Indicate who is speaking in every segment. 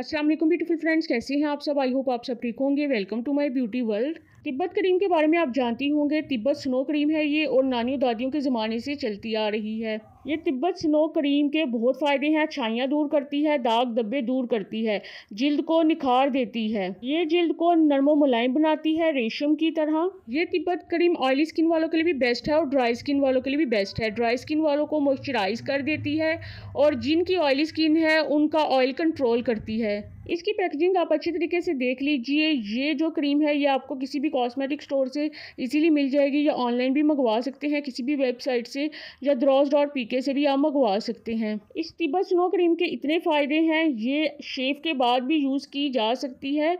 Speaker 1: अस्सलाम वालेकुम beautiful friends कैसे हैं आप सब आई होप आप सब ठीक होंगे welcome to my beauty world Tibet cream के बारे में आप जानती होंगे तिब्बत स्नो क्रीम है ये और नानियों दादियों के ज़माने से चलती आ रही है ये तिब्बत स्नो क्रीम के बहुत फ़ायदे हैं छाइयाँ दूर करती है दाग धब्बे दूर करती है जिल्द को निखार देती है ये जिल्द को नरमो मुलायम बनाती है रेशम की तरह ये तिब्बत क्रीम ऑयली स्किन वालों के लिए भी बेस्ट है और ड्राई स्किन वालों के लिए भी बेस्ट है ड्राई स्किन वालों को मॉइस्चराइज कर देती है और जिनकी ऑयली स्किन है उनका ऑयल कंट्रोल करती है इसकी पैकेजिंग आप अच्छे तरीके से देख लीजिए ये जो क्रीम है ये आपको किसी भी कॉस्मेटिक स्टोर से इजीली मिल जाएगी या ऑनलाइन भी मंगवा सकते हैं किसी भी वेबसाइट से या द्रॉस डॉट पी से भी आप मंगवा सकते हैं इस तिब्बत स्नो क्रीम के इतने फ़ायदे हैं ये शेव के बाद भी यूज़ की जा सकती है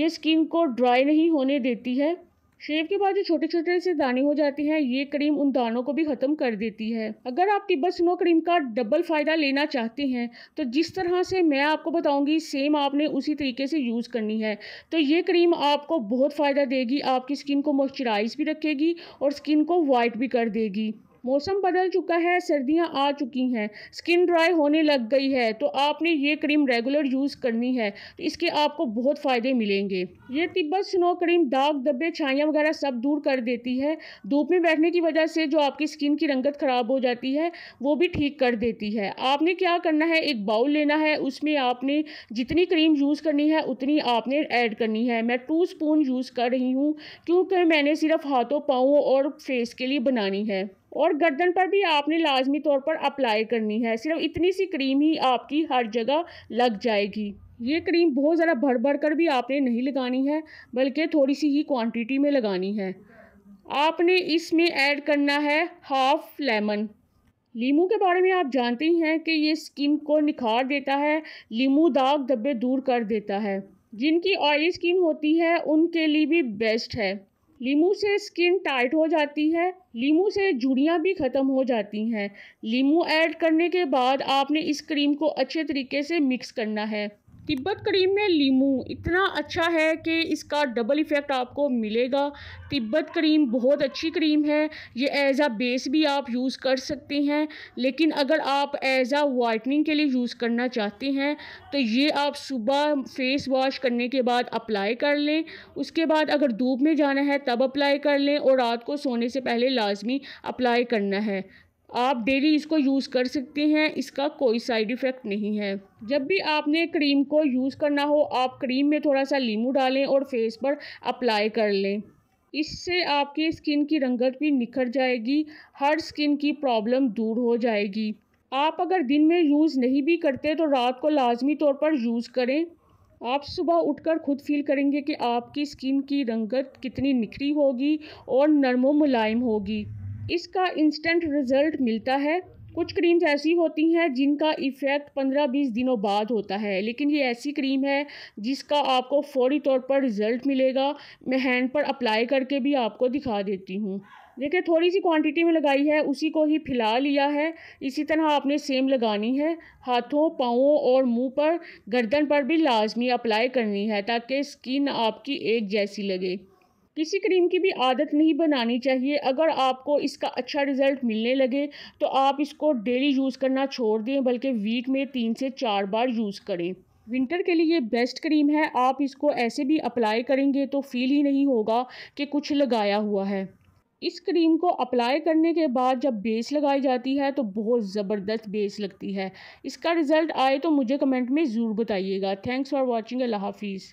Speaker 1: ये स्किन को ड्राई नहीं होने देती है शेव के बाद जो छोटे छोटे से दाने हो जाते हैं ये क्रीम उन दानों को भी ख़त्म कर देती है अगर आप टिब्बा स्नो क्रीम का डबल फ़ायदा लेना चाहते हैं तो जिस तरह से मैं आपको बताऊंगी सेम आपने उसी तरीके से यूज़ करनी है तो ये क्रीम आपको बहुत फ़ायदा देगी आपकी स्किन को मॉइस्चराइज भी रखेगी और स्किन को वाइट भी कर देगी मौसम बदल चुका है सर्दियां आ चुकी हैं स्किन ड्राई होने लग गई है तो आपने ये क्रीम रेगुलर यूज़ करनी है तो इसके आपको बहुत फ़ायदे मिलेंगे ये तिब्बत स्नो क्रीम दाग दब्बे छाइयाँ वगैरह सब दूर कर देती है धूप में बैठने की वजह से जो आपकी स्किन की रंगत ख़राब हो जाती है वो भी ठीक कर देती है आपने क्या करना है एक बाउल लेना है उसमें आपने जितनी क्रीम यूज़ करनी है उतनी आपने ऐड करनी है मैं टू स्पून यूज़ कर रही हूँ क्योंकि मैंने सिर्फ हाथों पाँव और फेस के लिए बनानी है और गर्दन पर भी आपने लाजमी तौर पर अप्लाई करनी है सिर्फ इतनी सी क्रीम ही आपकी हर जगह लग जाएगी ये क्रीम बहुत ज़्यादा भर भर कर भी आपने नहीं लगानी है बल्कि थोड़ी सी ही क्वांटिटी में लगानी है आपने इसमें ऐड करना है हाफ लेमन लीमू के बारे में आप जानते ही हैं कि ये स्किन को निखार देता है लीमू दाग धब्बे दूर कर देता है जिनकी ऑयली स्किन होती है उनके लिए भी बेस्ट है लीमू से स्किन टाइट हो जाती है लीमू से जुड़ियाँ भी ख़त्म हो जाती हैं लीमू ऐड करने के बाद आपने इस क्रीम को अच्छे तरीके से मिक्स करना है तिब्बत करीम में लीमू इतना अच्छा है कि इसका डबल इफ़ेक्ट आपको मिलेगा तिब्बत करीम बहुत अच्छी क्रीम है ये एज़ आ बेस भी आप यूज़ कर सकते हैं लेकिन अगर आप एज़ आ वाइटनिंग के लिए यूज़ करना चाहते हैं तो ये आप सुबह फेस वॉश करने के बाद अप्लाई कर लें उसके बाद अगर धूप में जाना है तब अप्लाई कर लें और रात को सोने से पहले लाजमी अप्लाई करना है आप डेली इसको यूज़ कर सकते हैं इसका कोई साइड इफ़ेक्ट नहीं है जब भी आपने क्रीम को यूज़ करना हो आप क्रीम में थोड़ा सा लीमू डालें और फेस पर अप्लाई कर लें इससे आपकी स्किन की रंगत भी निखर जाएगी हर स्किन की प्रॉब्लम दूर हो जाएगी आप अगर दिन में यूज़ नहीं भी करते तो रात को लाजमी तौर पर यूज़ करें आप सुबह उठकर खुद फील करेंगे कि आपकी स्किन की रंगत कितनी निखरी होगी और नरम मुलायम होगी इसका इंस्टेंट रिजल्ट मिलता है कुछ क्रीम्स ऐसी होती हैं जिनका इफ़ेक्ट 15-20 दिनों बाद होता है लेकिन ये ऐसी क्रीम है जिसका आपको फौरी तौर पर रिज़ल्ट मिलेगा मैं हैंड पर अप्लाई करके भी आपको दिखा देती हूँ देखिए थोड़ी सी क्वांटिटी में लगाई है उसी को ही फिला लिया है इसी तरह आपने सेम लगानी है हाथों पाँवों और मुंह पर गर्दन पर भी लाजमी अप्लाई करनी है ताकि स्किन आपकी एक जैसी लगे किसी क्रीम की भी आदत नहीं बनानी चाहिए अगर आपको इसका अच्छा रिज़ल्ट मिलने लगे तो आप इसको डेली यूज़ करना छोड़ दें बल्कि वीक में तीन से चार बार यूज़ करें विंटर के लिए ये बेस्ट क्रीम है आप इसको ऐसे भी अप्लाई करेंगे तो फील ही नहीं होगा कि कुछ लगाया हुआ है इस क्रीम को अप्लाई करने के बाद जब बेस लगाई जाती है तो बहुत ज़बरदस्त बेस लगती है इसका रिज़ल्ट आए तो मुझे कमेंट में ज़रूर बताइएगा थैंक्स फॉर वॉचिंग अल्लाह हाफिज़